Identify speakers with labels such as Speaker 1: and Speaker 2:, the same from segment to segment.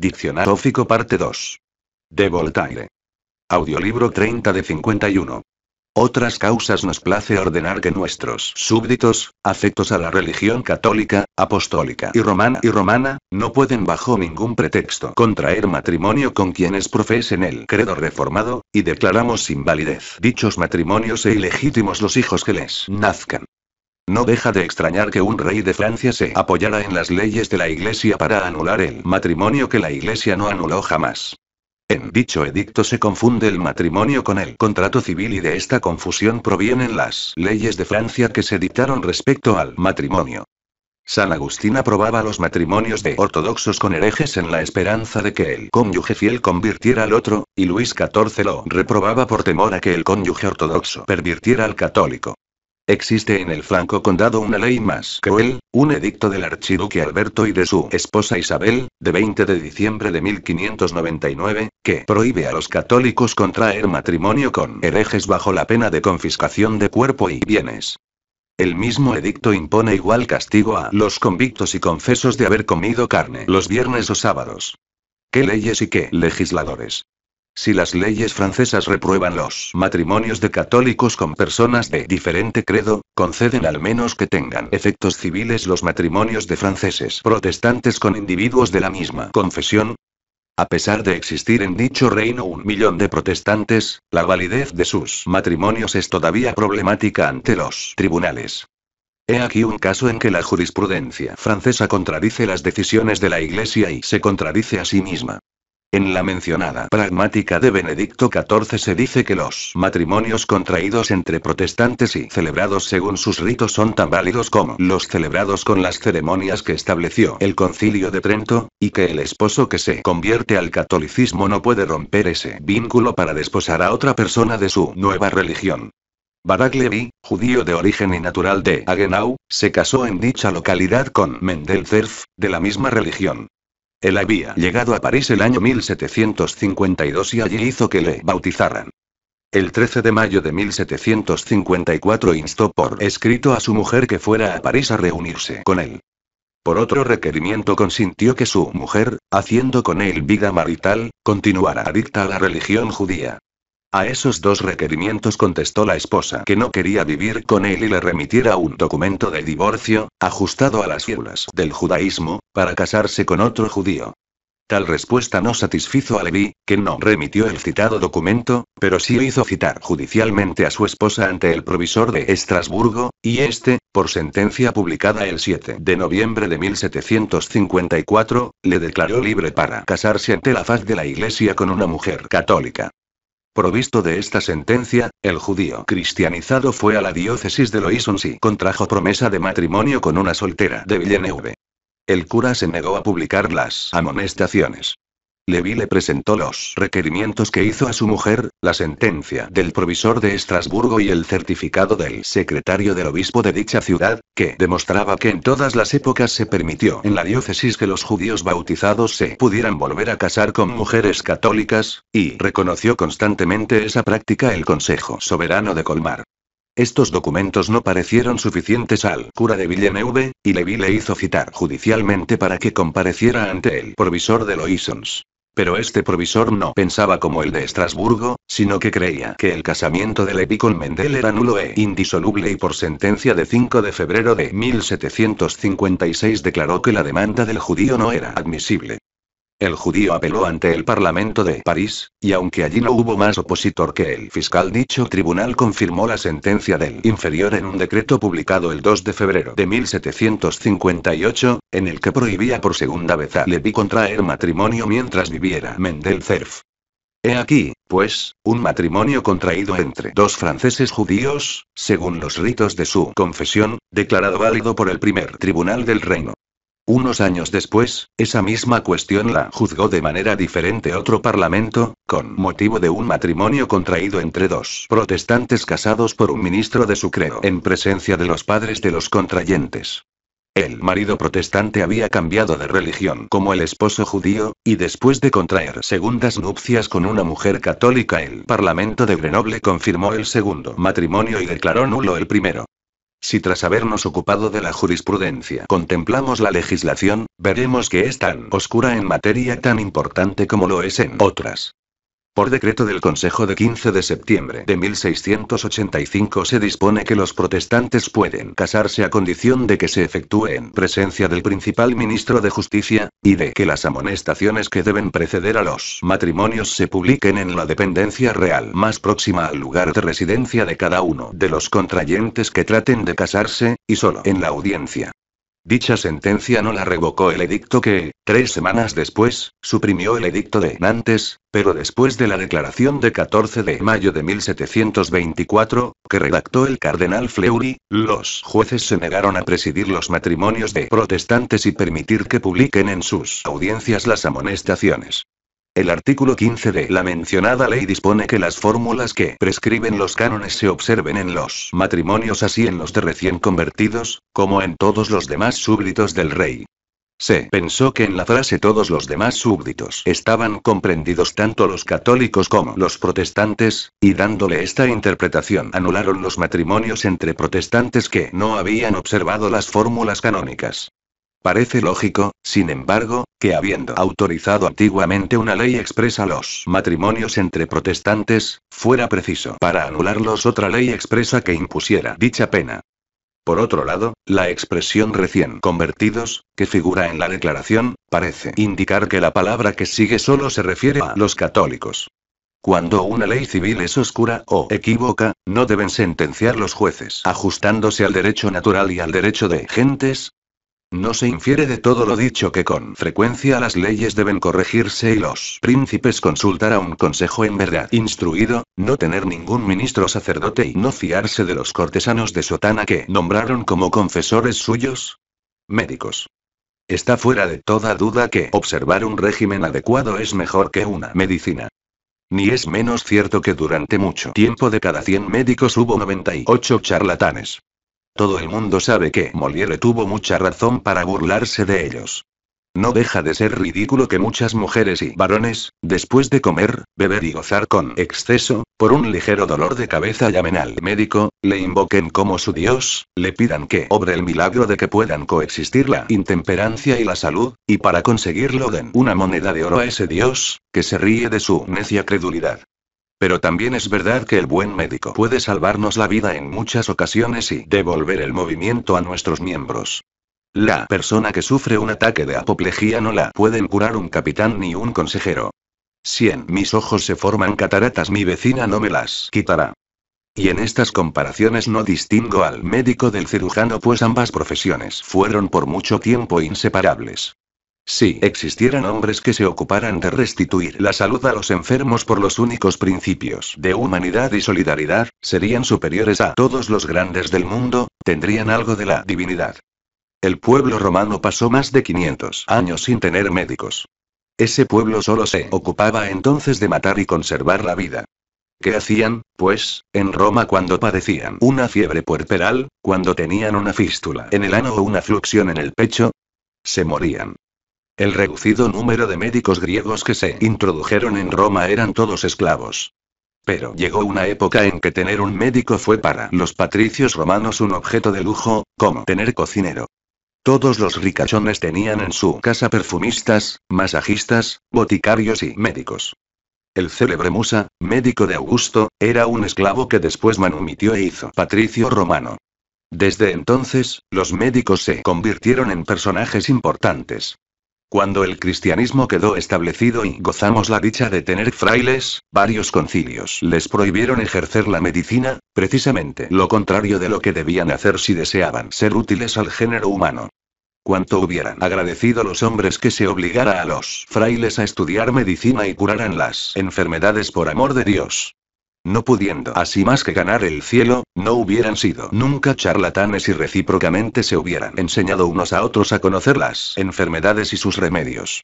Speaker 1: Diccionario ófico parte 2. De Voltaire. Audiolibro 30 de 51. Otras causas nos place ordenar que nuestros súbditos, afectos a la religión católica, apostólica y romana y romana, no pueden bajo ningún pretexto contraer matrimonio con quienes profesen el credo reformado, y declaramos sin validez dichos matrimonios e ilegítimos los hijos que les nazcan. No deja de extrañar que un rey de Francia se apoyara en las leyes de la Iglesia para anular el matrimonio que la Iglesia no anuló jamás. En dicho edicto se confunde el matrimonio con el contrato civil y de esta confusión provienen las leyes de Francia que se dictaron respecto al matrimonio. San Agustín aprobaba los matrimonios de ortodoxos con herejes en la esperanza de que el cónyuge fiel convirtiera al otro, y Luis XIV lo reprobaba por temor a que el cónyuge ortodoxo pervirtiera al católico. Existe en el franco condado una ley más cruel, un edicto del archiduque Alberto y de su esposa Isabel, de 20 de diciembre de 1599, que prohíbe a los católicos contraer matrimonio con herejes bajo la pena de confiscación de cuerpo y bienes. El mismo edicto impone igual castigo a los convictos y confesos de haber comido carne los viernes o sábados. ¿Qué leyes y qué legisladores? Si las leyes francesas reprueban los matrimonios de católicos con personas de diferente credo, conceden al menos que tengan efectos civiles los matrimonios de franceses protestantes con individuos de la misma confesión. A pesar de existir en dicho reino un millón de protestantes, la validez de sus matrimonios es todavía problemática ante los tribunales. He aquí un caso en que la jurisprudencia francesa contradice las decisiones de la Iglesia y se contradice a sí misma. En la mencionada pragmática de Benedicto XIV se dice que los matrimonios contraídos entre protestantes y celebrados según sus ritos son tan válidos como los celebrados con las ceremonias que estableció el concilio de Trento, y que el esposo que se convierte al catolicismo no puede romper ese vínculo para desposar a otra persona de su nueva religión. Barak Levi, judío de origen y natural de Agenau, se casó en dicha localidad con Mendel de la misma religión. Él había llegado a París el año 1752 y allí hizo que le bautizaran. El 13 de mayo de 1754 instó por escrito a su mujer que fuera a París a reunirse con él. Por otro requerimiento consintió que su mujer, haciendo con él vida marital, continuara adicta a la religión judía. A esos dos requerimientos contestó la esposa que no quería vivir con él y le remitiera un documento de divorcio, ajustado a las figuras del judaísmo, para casarse con otro judío. Tal respuesta no satisfizo a Levi, que no remitió el citado documento, pero sí hizo citar judicialmente a su esposa ante el provisor de Estrasburgo, y este, por sentencia publicada el 7 de noviembre de 1754, le declaró libre para casarse ante la faz de la Iglesia con una mujer católica. Provisto de esta sentencia, el judío cristianizado fue a la diócesis de Loisons y contrajo promesa de matrimonio con una soltera de Villeneuve. El cura se negó a publicar las amonestaciones. Levi le presentó los requerimientos que hizo a su mujer, la sentencia del provisor de Estrasburgo y el certificado del secretario del obispo de dicha ciudad, que demostraba que en todas las épocas se permitió en la diócesis que los judíos bautizados se pudieran volver a casar con mujeres católicas, y reconoció constantemente esa práctica el Consejo Soberano de Colmar. Estos documentos no parecieron suficientes al cura de Villeneuve, y Levi le hizo citar judicialmente para que compareciera ante el provisor de Loisons. Pero este provisor no pensaba como el de Estrasburgo, sino que creía que el casamiento de Levi con Mendel era nulo e indisoluble y por sentencia de 5 de febrero de 1756 declaró que la demanda del judío no era admisible. El judío apeló ante el Parlamento de París, y aunque allí no hubo más opositor que el fiscal, dicho tribunal confirmó la sentencia del inferior en un decreto publicado el 2 de febrero de 1758, en el que prohibía por segunda vez a Levi contraer matrimonio mientras viviera Mendel He aquí, pues, un matrimonio contraído entre dos franceses judíos, según los ritos de su confesión, declarado válido por el primer tribunal del reino. Unos años después, esa misma cuestión la juzgó de manera diferente otro parlamento, con motivo de un matrimonio contraído entre dos protestantes casados por un ministro de su credo en presencia de los padres de los contrayentes. El marido protestante había cambiado de religión como el esposo judío, y después de contraer segundas nupcias con una mujer católica, el Parlamento de Grenoble confirmó el segundo matrimonio y declaró nulo el primero. Si tras habernos ocupado de la jurisprudencia contemplamos la legislación, veremos que es tan oscura en materia tan importante como lo es en otras. Por decreto del Consejo de 15 de septiembre de 1685 se dispone que los protestantes pueden casarse a condición de que se efectúe en presencia del principal ministro de Justicia, y de que las amonestaciones que deben preceder a los matrimonios se publiquen en la dependencia real más próxima al lugar de residencia de cada uno de los contrayentes que traten de casarse, y solo en la audiencia Dicha sentencia no la revocó el edicto que, tres semanas después, suprimió el edicto de Nantes, pero después de la declaración de 14 de mayo de 1724, que redactó el cardenal Fleury, los jueces se negaron a presidir los matrimonios de protestantes y permitir que publiquen en sus audiencias las amonestaciones. El artículo 15 de la mencionada ley dispone que las fórmulas que prescriben los cánones se observen en los matrimonios así en los de recién convertidos, como en todos los demás súbditos del rey. Se pensó que en la frase todos los demás súbditos estaban comprendidos tanto los católicos como los protestantes, y dándole esta interpretación anularon los matrimonios entre protestantes que no habían observado las fórmulas canónicas. Parece lógico, sin embargo, que habiendo autorizado antiguamente una ley expresa los matrimonios entre protestantes, fuera preciso para anularlos otra ley expresa que impusiera dicha pena. Por otro lado, la expresión recién convertidos, que figura en la declaración, parece indicar que la palabra que sigue solo se refiere a los católicos. Cuando una ley civil es oscura o equívoca, no deben sentenciar los jueces ajustándose al derecho natural y al derecho de gentes, no se infiere de todo lo dicho que con frecuencia las leyes deben corregirse y los príncipes consultar a un consejo en verdad instruido, no tener ningún ministro sacerdote y no fiarse de los cortesanos de sotana que nombraron como confesores suyos. Médicos. Está fuera de toda duda que observar un régimen adecuado es mejor que una medicina. Ni es menos cierto que durante mucho tiempo de cada 100 médicos hubo 98 charlatanes. Todo el mundo sabe que Molière tuvo mucha razón para burlarse de ellos. No deja de ser ridículo que muchas mujeres y varones, después de comer, beber y gozar con exceso, por un ligero dolor de cabeza llamen al médico, le invoquen como su dios, le pidan que obre el milagro de que puedan coexistir la intemperancia y la salud, y para conseguirlo den una moneda de oro a ese dios, que se ríe de su necia credulidad. Pero también es verdad que el buen médico puede salvarnos la vida en muchas ocasiones y devolver el movimiento a nuestros miembros. La persona que sufre un ataque de apoplejía no la pueden curar un capitán ni un consejero. Si en mis ojos se forman cataratas, mi vecina no me las quitará. Y en estas comparaciones no distingo al médico del cirujano, pues ambas profesiones fueron por mucho tiempo inseparables. Si existieran hombres que se ocuparan de restituir la salud a los enfermos por los únicos principios de humanidad y solidaridad, serían superiores a todos los grandes del mundo, tendrían algo de la divinidad. El pueblo romano pasó más de 500 años sin tener médicos. Ese pueblo solo se ocupaba entonces de matar y conservar la vida. ¿Qué hacían, pues, en Roma cuando padecían una fiebre puerperal, cuando tenían una fístula en el ano o una fluxión en el pecho? Se morían. El reducido número de médicos griegos que se introdujeron en Roma eran todos esclavos. Pero llegó una época en que tener un médico fue para los patricios romanos un objeto de lujo, como tener cocinero. Todos los ricachones tenían en su casa perfumistas, masajistas, boticarios y médicos. El célebre Musa, médico de Augusto, era un esclavo que después manumitió e hizo patricio romano. Desde entonces, los médicos se convirtieron en personajes importantes. Cuando el cristianismo quedó establecido y gozamos la dicha de tener frailes, varios concilios les prohibieron ejercer la medicina, precisamente lo contrario de lo que debían hacer si deseaban ser útiles al género humano. Cuanto hubieran agradecido los hombres que se obligara a los frailes a estudiar medicina y curaran las enfermedades por amor de Dios, no pudiendo así más que ganar el cielo, no hubieran sido nunca charlatanes y recíprocamente se hubieran enseñado unos a otros a conocer las enfermedades y sus remedios.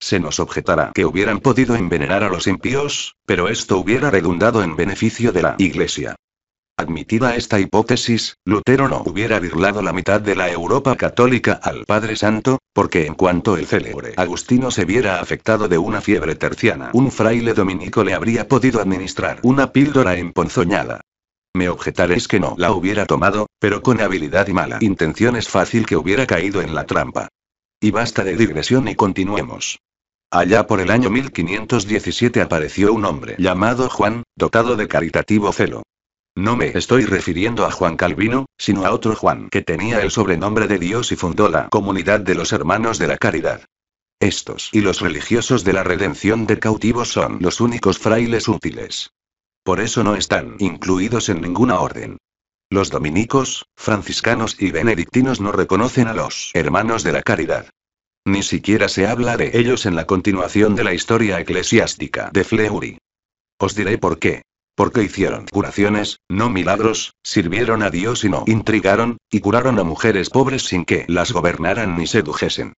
Speaker 1: Se nos objetará que hubieran podido envenenar a los impíos, pero esto hubiera redundado en beneficio de la Iglesia. Admitida esta hipótesis, Lutero no hubiera birlado la mitad de la Europa católica al Padre Santo, porque en cuanto el célebre Agustino se viera afectado de una fiebre terciana, un fraile dominico le habría podido administrar una píldora emponzoñada. Me objetaréis que no la hubiera tomado, pero con habilidad y mala intención es fácil que hubiera caído en la trampa. Y basta de digresión y continuemos. Allá por el año 1517 apareció un hombre llamado Juan, dotado de caritativo celo, no me estoy refiriendo a Juan Calvino, sino a otro Juan que tenía el sobrenombre de Dios y fundó la comunidad de los hermanos de la caridad. Estos y los religiosos de la redención de cautivos son los únicos frailes útiles. Por eso no están incluidos en ninguna orden. Los dominicos, franciscanos y benedictinos no reconocen a los hermanos de la caridad. Ni siquiera se habla de ellos en la continuación de la historia eclesiástica de Fleury. Os diré por qué. Porque hicieron curaciones, no milagros, sirvieron a Dios y no intrigaron, y curaron a mujeres pobres sin que las gobernaran ni sedujesen.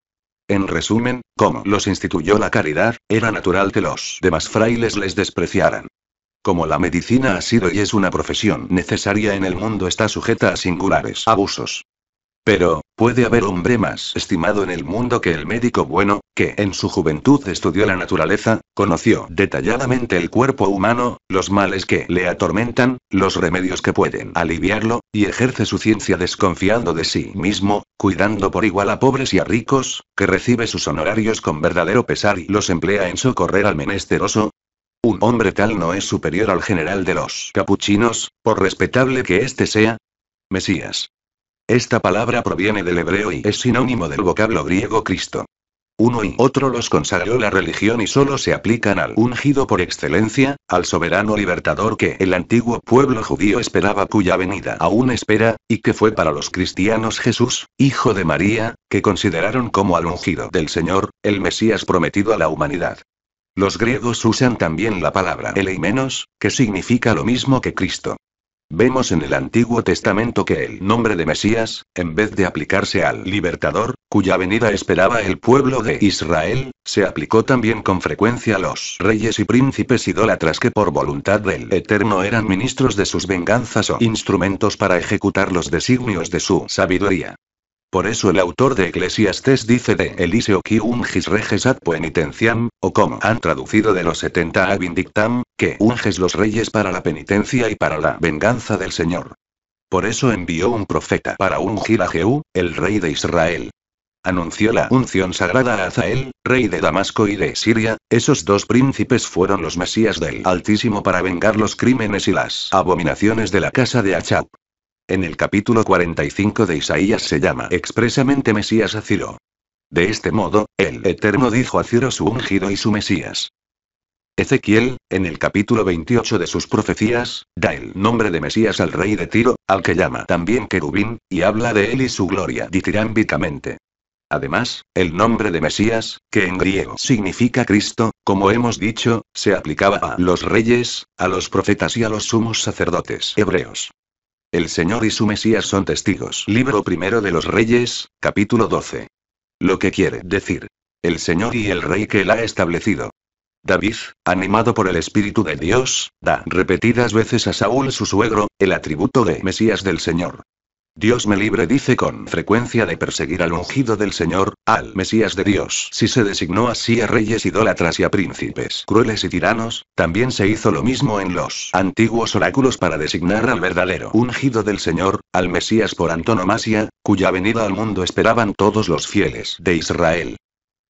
Speaker 1: En resumen, como los instituyó la caridad, era natural que los demás frailes les despreciaran. Como la medicina ha sido y es una profesión necesaria en el mundo, está sujeta a singulares abusos. Pero, ¿puede haber hombre más estimado en el mundo que el médico bueno, que en su juventud estudió la naturaleza, conoció detalladamente el cuerpo humano, los males que le atormentan, los remedios que pueden aliviarlo, y ejerce su ciencia desconfiando de sí mismo, cuidando por igual a pobres y a ricos, que recibe sus honorarios con verdadero pesar y los emplea en socorrer al menesteroso? Un hombre tal no es superior al general de los capuchinos, por respetable que éste sea, Mesías. Esta palabra proviene del hebreo y es sinónimo del vocablo griego Cristo. Uno y otro los consagró la religión y solo se aplican al ungido por excelencia, al soberano libertador que el antiguo pueblo judío esperaba cuya venida aún espera, y que fue para los cristianos Jesús, hijo de María, que consideraron como al ungido del Señor, el Mesías prometido a la humanidad. Los griegos usan también la palabra eleimenos, que significa lo mismo que Cristo. Vemos en el Antiguo Testamento que el nombre de Mesías, en vez de aplicarse al libertador, cuya venida esperaba el pueblo de Israel, se aplicó también con frecuencia a los reyes y príncipes idólatras que por voluntad del Eterno eran ministros de sus venganzas o instrumentos para ejecutar los designios de su sabiduría. Por eso el autor de Eclesiastes dice de Eliseo que ungis reges ad o como han traducido de los 70 a vindictam, que unges los reyes para la penitencia y para la venganza del Señor. Por eso envió un profeta para ungir a Jehú, el rey de Israel. Anunció la unción sagrada a Azael, rey de Damasco y de Siria, esos dos príncipes fueron los mesías del Altísimo para vengar los crímenes y las abominaciones de la casa de Achab. En el capítulo 45 de Isaías se llama expresamente Mesías a Ciro. De este modo, el Eterno dijo a Ciro su ungido y su Mesías. Ezequiel, en el capítulo 28 de sus profecías, da el nombre de Mesías al rey de Tiro, al que llama también querubín, y habla de él y su gloria ditirámbicamente. Además, el nombre de Mesías, que en griego significa Cristo, como hemos dicho, se aplicaba a los reyes, a los profetas y a los sumos sacerdotes hebreos. El Señor y su Mesías son testigos. Libro primero de los Reyes, capítulo 12. Lo que quiere decir. El Señor y el Rey que él ha establecido. David, animado por el Espíritu de Dios, da repetidas veces a Saúl su suegro, el atributo de Mesías del Señor. Dios me libre dice con frecuencia de perseguir al ungido del Señor, al Mesías de Dios. Si se designó así a reyes idólatras y a príncipes crueles y tiranos, también se hizo lo mismo en los antiguos oráculos para designar al verdadero ungido del Señor, al Mesías por antonomasia, cuya venida al mundo esperaban todos los fieles de Israel.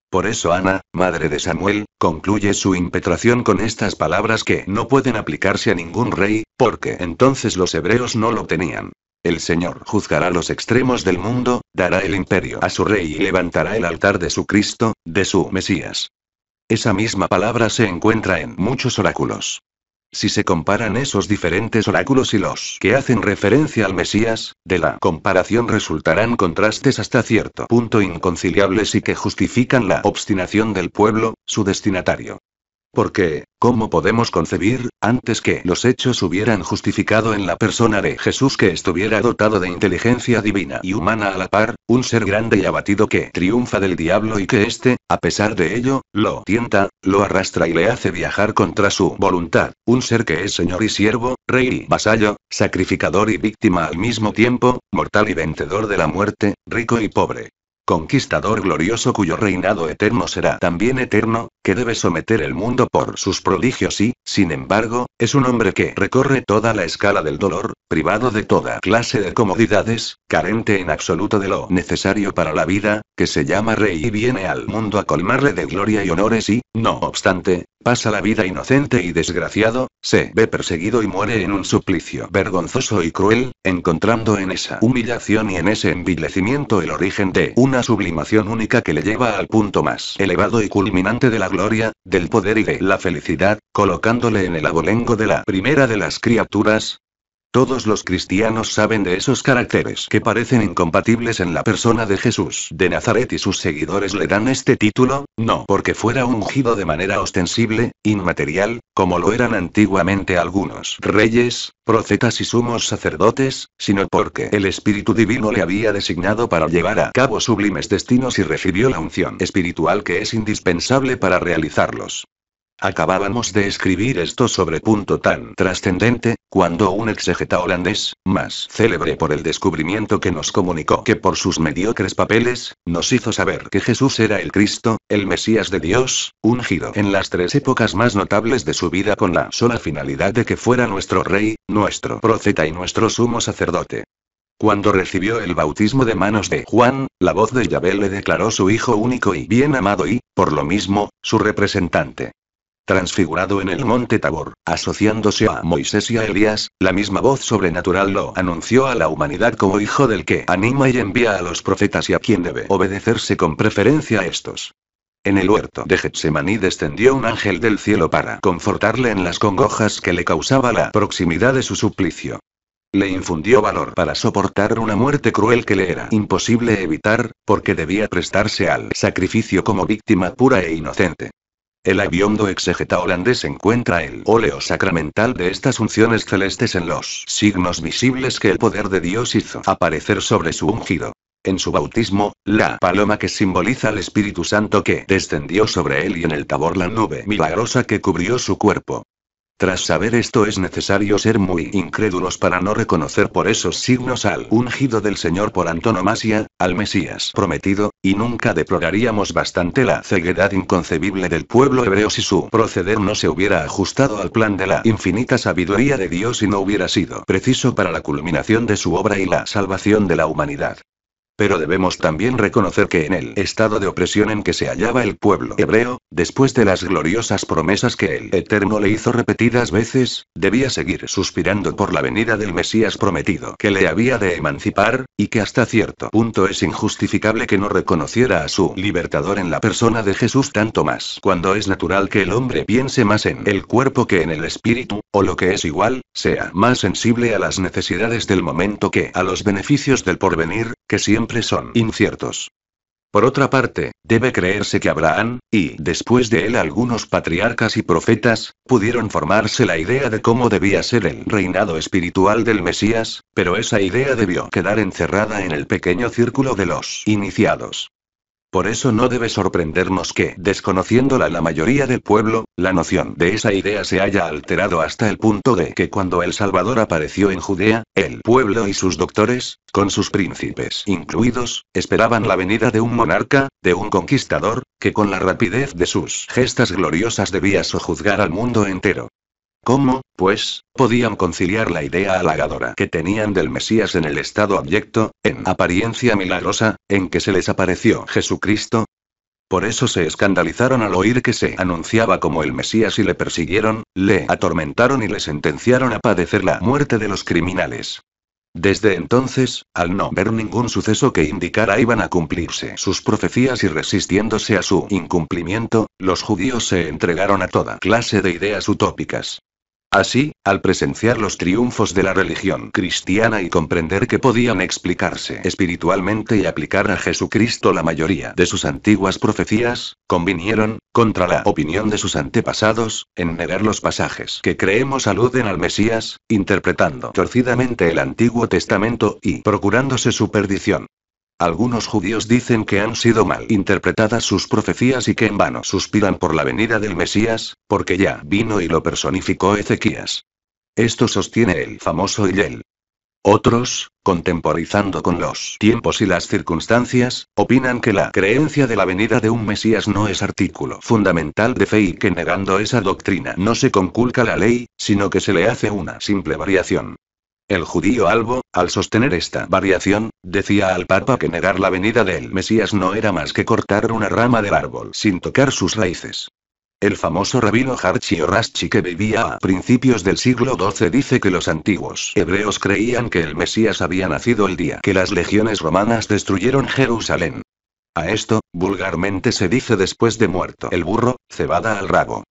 Speaker 1: Por eso Ana, madre de Samuel, concluye su impetración con estas palabras que no pueden aplicarse a ningún rey, porque entonces los hebreos no lo tenían. El Señor juzgará los extremos del mundo, dará el imperio a su rey y levantará el altar de su Cristo, de su Mesías. Esa misma palabra se encuentra en muchos oráculos. Si se comparan esos diferentes oráculos y los que hacen referencia al Mesías, de la comparación resultarán contrastes hasta cierto punto inconciliables y que justifican la obstinación del pueblo, su destinatario. Porque, ¿cómo podemos concebir, antes que los hechos hubieran justificado en la persona de Jesús que estuviera dotado de inteligencia divina y humana a la par, un ser grande y abatido que triunfa del diablo y que éste, a pesar de ello, lo tienta, lo arrastra y le hace viajar contra su voluntad, un ser que es señor y siervo, rey y vasallo, sacrificador y víctima al mismo tiempo, mortal y vencedor de la muerte, rico y pobre, conquistador glorioso cuyo reinado eterno será también eterno, que debe someter el mundo por sus prodigios y, sin embargo, es un hombre que recorre toda la escala del dolor, privado de toda clase de comodidades, carente en absoluto de lo necesario para la vida, que se llama rey y viene al mundo a colmarle de gloria y honores y, no obstante, Pasa la vida inocente y desgraciado, se ve perseguido y muere en un suplicio vergonzoso y cruel, encontrando en esa humillación y en ese envilecimiento el origen de una sublimación única que le lleva al punto más elevado y culminante de la gloria, del poder y de la felicidad, colocándole en el abolengo de la primera de las criaturas, todos los cristianos saben de esos caracteres que parecen incompatibles en la persona de Jesús de Nazaret y sus seguidores le dan este título, no porque fuera ungido de manera ostensible, inmaterial, como lo eran antiguamente algunos reyes, profetas y sumos sacerdotes, sino porque el Espíritu Divino le había designado para llevar a cabo sublimes destinos y recibió la unción espiritual que es indispensable para realizarlos. Acabábamos de escribir esto sobre punto tan trascendente, cuando un exegeta holandés, más célebre por el descubrimiento que nos comunicó que por sus mediocres papeles, nos hizo saber que Jesús era el Cristo, el Mesías de Dios, ungido en las tres épocas más notables de su vida con la sola finalidad de que fuera nuestro rey, nuestro profeta y nuestro sumo sacerdote. Cuando recibió el bautismo de manos de Juan, la voz de Yahvé le declaró su hijo único y bien amado y, por lo mismo, su representante transfigurado en el monte Tabor, asociándose a Moisés y a Elías, la misma voz sobrenatural lo anunció a la humanidad como hijo del que anima y envía a los profetas y a quien debe obedecerse con preferencia a estos. En el huerto de Getsemaní descendió un ángel del cielo para confortarle en las congojas que le causaba la proximidad de su suplicio. Le infundió valor para soportar una muerte cruel que le era imposible evitar, porque debía prestarse al sacrificio como víctima pura e inocente. El aviondo exegeta holandés encuentra el óleo sacramental de estas unciones celestes en los signos visibles que el poder de Dios hizo aparecer sobre su ungido. En su bautismo, la paloma que simboliza al Espíritu Santo que descendió sobre él y en el tabor la nube milagrosa que cubrió su cuerpo. Tras saber esto es necesario ser muy incrédulos para no reconocer por esos signos al ungido del Señor por antonomasia, al Mesías prometido, y nunca deploraríamos bastante la ceguedad inconcebible del pueblo hebreo si su proceder no se hubiera ajustado al plan de la infinita sabiduría de Dios y no hubiera sido preciso para la culminación de su obra y la salvación de la humanidad. Pero debemos también reconocer que en el estado de opresión en que se hallaba el pueblo hebreo, después de las gloriosas promesas que el Eterno le hizo repetidas veces, debía seguir suspirando por la venida del Mesías prometido que le había de emancipar, y que hasta cierto punto es injustificable que no reconociera a su libertador en la persona de Jesús tanto más cuando es natural que el hombre piense más en el cuerpo que en el espíritu, o lo que es igual, sea más sensible a las necesidades del momento que a los beneficios del porvenir, que siempre son inciertos. Por otra parte, debe creerse que Abraham, y después de él algunos patriarcas y profetas, pudieron formarse la idea de cómo debía ser el reinado espiritual del Mesías, pero esa idea debió quedar encerrada en el pequeño círculo de los iniciados. Por eso no debe sorprendernos que, desconociéndola la mayoría del pueblo, la noción de esa idea se haya alterado hasta el punto de que cuando el Salvador apareció en Judea, el pueblo y sus doctores, con sus príncipes incluidos, esperaban la venida de un monarca, de un conquistador, que con la rapidez de sus gestas gloriosas debía sojuzgar al mundo entero. ¿Cómo, pues, podían conciliar la idea halagadora que tenían del Mesías en el estado abyecto, en apariencia milagrosa, en que se les apareció Jesucristo? Por eso se escandalizaron al oír que se anunciaba como el Mesías y le persiguieron, le atormentaron y le sentenciaron a padecer la muerte de los criminales. Desde entonces, al no ver ningún suceso que indicara iban a cumplirse sus profecías y resistiéndose a su incumplimiento, los judíos se entregaron a toda clase de ideas utópicas. Así, al presenciar los triunfos de la religión cristiana y comprender que podían explicarse espiritualmente y aplicar a Jesucristo la mayoría de sus antiguas profecías, convinieron, contra la opinión de sus antepasados, en negar los pasajes que creemos aluden al Mesías, interpretando torcidamente el Antiguo Testamento y procurándose su perdición. Algunos judíos dicen que han sido mal interpretadas sus profecías y que en vano suspiran por la venida del Mesías, porque ya vino y lo personificó Ezequías. Esto sostiene el famoso Hillel. Otros, contemporizando con los tiempos y las circunstancias, opinan que la creencia de la venida de un Mesías no es artículo fundamental de fe y que negando esa doctrina no se conculca la ley, sino que se le hace una simple variación. El judío Albo, al sostener esta variación, decía al Papa que negar la venida del Mesías no era más que cortar una rama del árbol sin tocar sus raíces. El famoso rabino Harchi Oraschi que vivía a principios del siglo XII dice que los antiguos hebreos creían que el Mesías había nacido el día que las legiones romanas destruyeron Jerusalén. A esto, vulgarmente se dice después de muerto el burro, cebada al rabo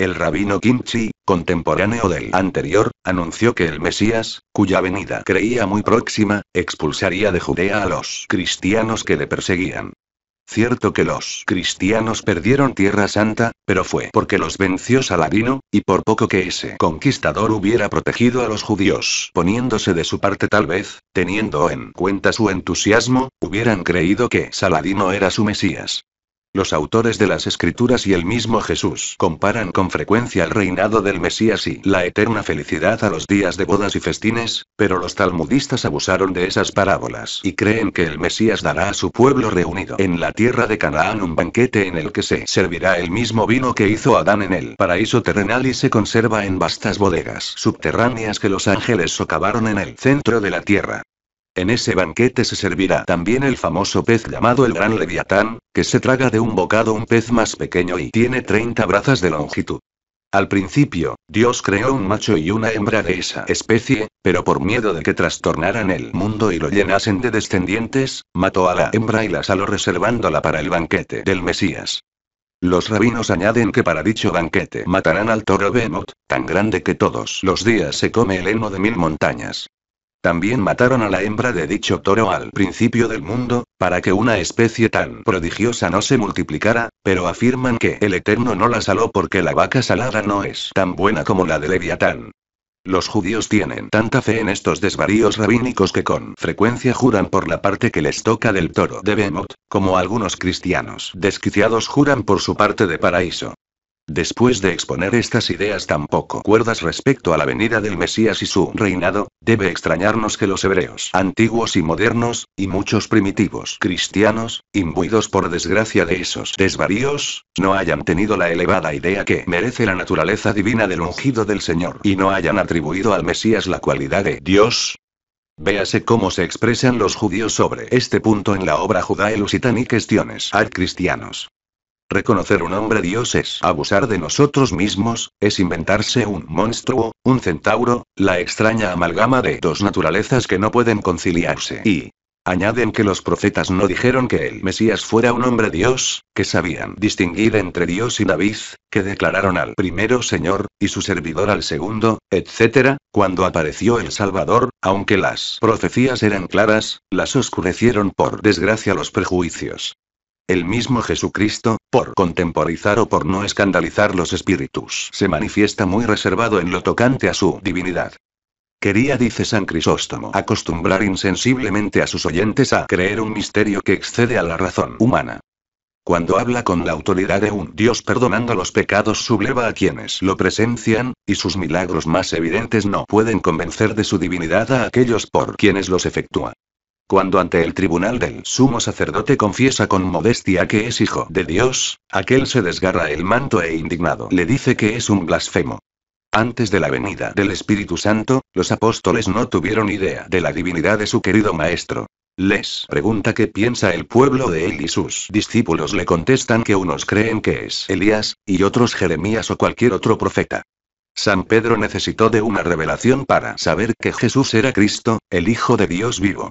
Speaker 1: el rabino Kimchi, contemporáneo del anterior, anunció que el Mesías, cuya venida creía muy próxima, expulsaría de Judea a los cristianos que le perseguían. Cierto que los cristianos perdieron Tierra Santa, pero fue porque los venció Saladino, y por poco que ese conquistador hubiera protegido a los judíos, poniéndose de su parte tal vez, teniendo en cuenta su entusiasmo, hubieran creído que Saladino era su Mesías. Los autores de las escrituras y el mismo Jesús comparan con frecuencia el reinado del Mesías y la eterna felicidad a los días de bodas y festines, pero los talmudistas abusaron de esas parábolas y creen que el Mesías dará a su pueblo reunido en la tierra de Canaán un banquete en el que se servirá el mismo vino que hizo Adán en el paraíso terrenal y se conserva en vastas bodegas subterráneas que los ángeles socavaron en el centro de la tierra. En ese banquete se servirá también el famoso pez llamado el gran leviatán, que se traga de un bocado un pez más pequeño y tiene 30 brazas de longitud. Al principio, Dios creó un macho y una hembra de esa especie, pero por miedo de que trastornaran el mundo y lo llenasen de descendientes, mató a la hembra y la saló reservándola para el banquete del Mesías. Los rabinos añaden que para dicho banquete matarán al toro Behemoth, tan grande que todos los días se come el heno de mil montañas. También mataron a la hembra de dicho toro al principio del mundo, para que una especie tan prodigiosa no se multiplicara, pero afirman que el Eterno no la saló porque la vaca salada no es tan buena como la de Leviatán. Los judíos tienen tanta fe en estos desvaríos rabínicos que con frecuencia juran por la parte que les toca del toro de Behemoth, como algunos cristianos desquiciados juran por su parte de paraíso. Después de exponer estas ideas tan poco cuerdas respecto a la venida del Mesías y su reinado, debe extrañarnos que los hebreos antiguos y modernos, y muchos primitivos cristianos, imbuidos por desgracia de esos desvaríos, no hayan tenido la elevada idea que merece la naturaleza divina del ungido del Señor y no hayan atribuido al Mesías la cualidad de Dios, Véase cómo se expresan los judíos sobre este punto en la obra Judá y cuestiones ad Cristianos. Reconocer un hombre dios es abusar de nosotros mismos, es inventarse un monstruo, un centauro, la extraña amalgama de dos naturalezas que no pueden conciliarse y... Añaden que los profetas no dijeron que el Mesías fuera un hombre dios, que sabían distinguir entre Dios y David, que declararon al primero Señor, y su servidor al segundo, etc., cuando apareció el Salvador, aunque las profecías eran claras, las oscurecieron por desgracia los prejuicios. El mismo Jesucristo, por contemporizar o por no escandalizar los espíritus, se manifiesta muy reservado en lo tocante a su divinidad. Quería, dice San Crisóstomo, acostumbrar insensiblemente a sus oyentes a creer un misterio que excede a la razón humana. Cuando habla con la autoridad de un Dios perdonando los pecados, subleva a quienes lo presencian, y sus milagros más evidentes no pueden convencer de su divinidad a aquellos por quienes los efectúa. Cuando ante el tribunal del sumo sacerdote confiesa con modestia que es hijo de Dios, aquel se desgarra el manto e indignado le dice que es un blasfemo. Antes de la venida del Espíritu Santo, los apóstoles no tuvieron idea de la divinidad de su querido Maestro. Les pregunta qué piensa el pueblo de él y sus discípulos le contestan que unos creen que es Elías, y otros Jeremías o cualquier otro profeta. San Pedro necesitó de una revelación para saber que Jesús era Cristo, el Hijo de Dios vivo.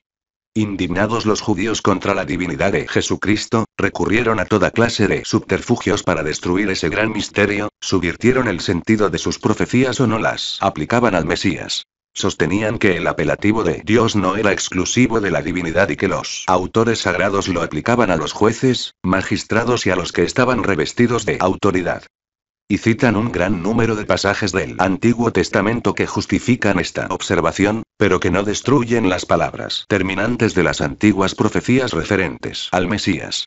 Speaker 1: Indignados los judíos contra la divinidad de Jesucristo, recurrieron a toda clase de subterfugios para destruir ese gran misterio, subvirtieron el sentido de sus profecías o no las aplicaban al Mesías. Sostenían que el apelativo de Dios no era exclusivo de la divinidad y que los autores sagrados lo aplicaban a los jueces, magistrados y a los que estaban revestidos de autoridad y citan un gran número de pasajes del Antiguo Testamento que justifican esta observación, pero que no destruyen las palabras terminantes de las antiguas profecías referentes al Mesías.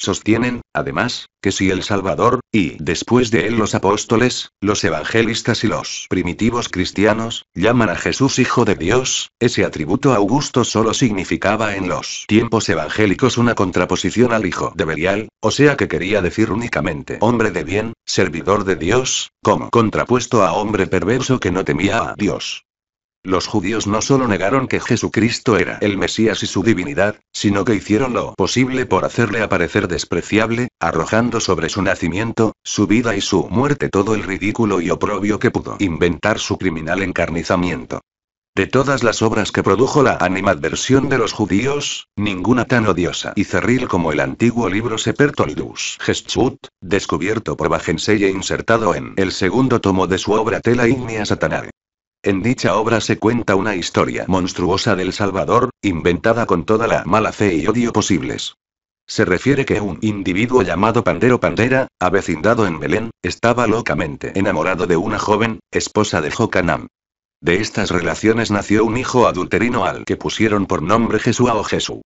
Speaker 1: Sostienen, además, que si el Salvador, y después de él los apóstoles, los evangelistas y los primitivos cristianos, llaman a Jesús Hijo de Dios, ese atributo augusto solo significaba en los tiempos evangélicos una contraposición al Hijo de Belial, o sea que quería decir únicamente hombre de bien, servidor de Dios, como contrapuesto a hombre perverso que no temía a Dios. Los judíos no solo negaron que Jesucristo era el Mesías y su divinidad, sino que hicieron lo posible por hacerle aparecer despreciable, arrojando sobre su nacimiento, su vida y su muerte todo el ridículo y oprobio que pudo inventar su criminal encarnizamiento. De todas las obras que produjo la animadversión de los judíos, ninguna tan odiosa y cerril como el antiguo libro Sepertoldus Gestut, descubierto por Bajensey e insertado en el segundo tomo de su obra Tela Ignea Satanae. En dicha obra se cuenta una historia monstruosa del Salvador, inventada con toda la mala fe y odio posibles. Se refiere que un individuo llamado Pandero Pandera, avecindado en Belén, estaba locamente enamorado de una joven, esposa de Jocanam. De estas relaciones nació un hijo adulterino al que pusieron por nombre Jesúa o Jesús.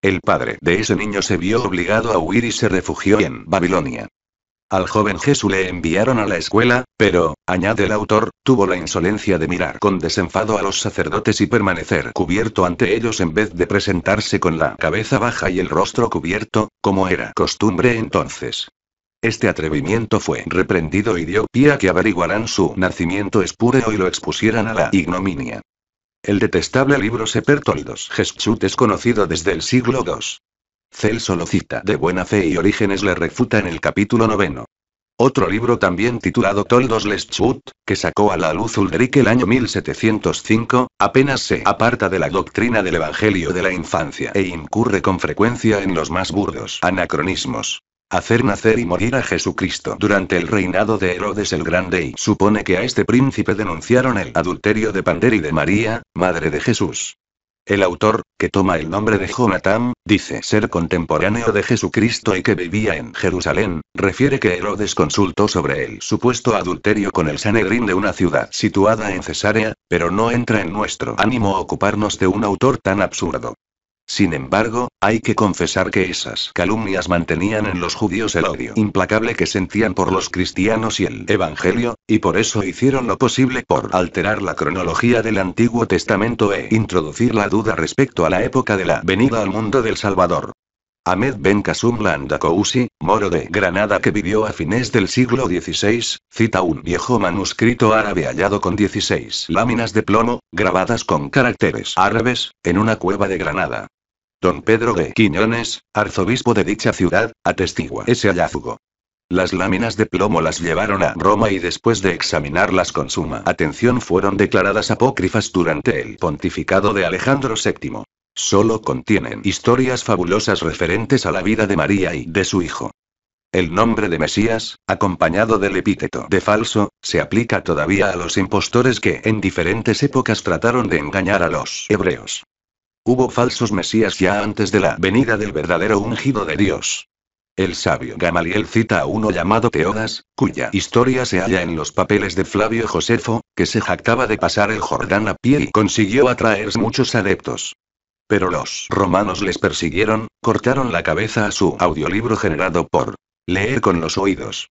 Speaker 1: El padre de ese niño se vio obligado a huir y se refugió en Babilonia. Al joven Jesús le enviaron a la escuela, pero, añade el autor, tuvo la insolencia de mirar con desenfado a los sacerdotes y permanecer cubierto ante ellos en vez de presentarse con la cabeza baja y el rostro cubierto, como era costumbre entonces. Este atrevimiento fue reprendido y dio pie a que averiguaran su nacimiento espúreo y lo expusieran a la ignominia. El detestable libro Sepertolidos Geschut es conocido desde el siglo II. Celso lo cita de buena fe y Orígenes le refuta en el capítulo noveno. Otro libro también titulado Toldos Leschut, que sacó a la luz Ulrich el año 1705, apenas se aparta de la doctrina del Evangelio de la infancia e incurre con frecuencia en los más burdos anacronismos. Hacer nacer y morir a Jesucristo durante el reinado de Herodes el Grande y supone que a este príncipe denunciaron el adulterio de y de María, madre de Jesús. El autor, que toma el nombre de Jonatán, dice ser contemporáneo de Jesucristo y que vivía en Jerusalén, refiere que Herodes consultó sobre el supuesto adulterio con el Sanedrín de una ciudad situada en Cesarea, pero no entra en nuestro ánimo ocuparnos de un autor tan absurdo. Sin embargo, hay que confesar que esas calumnias mantenían en los judíos el odio implacable que sentían por los cristianos y el Evangelio, y por eso hicieron lo posible por alterar la cronología del Antiguo Testamento e introducir la duda respecto a la época de la venida al mundo del Salvador. Ahmed Ben Kasum Landakousi, moro de Granada que vivió a fines del siglo XVI, cita un viejo manuscrito árabe hallado con 16 láminas de plomo, grabadas con caracteres árabes, en una cueva de Granada. Don Pedro de Quiñones, arzobispo de dicha ciudad, atestigua ese hallazgo. Las láminas de plomo las llevaron a Roma y después de examinarlas con suma atención fueron declaradas apócrifas durante el pontificado de Alejandro VII. Solo contienen historias fabulosas referentes a la vida de María y de su hijo. El nombre de Mesías, acompañado del epíteto de falso, se aplica todavía a los impostores que en diferentes épocas trataron de engañar a los hebreos. Hubo falsos mesías ya antes de la venida del verdadero ungido de Dios. El sabio Gamaliel cita a uno llamado Teodas, cuya historia se halla en los papeles de Flavio Josefo, que se jactaba de pasar el Jordán a pie y consiguió atraer muchos adeptos. Pero los romanos les persiguieron, cortaron la cabeza a su audiolibro generado por leer con los oídos.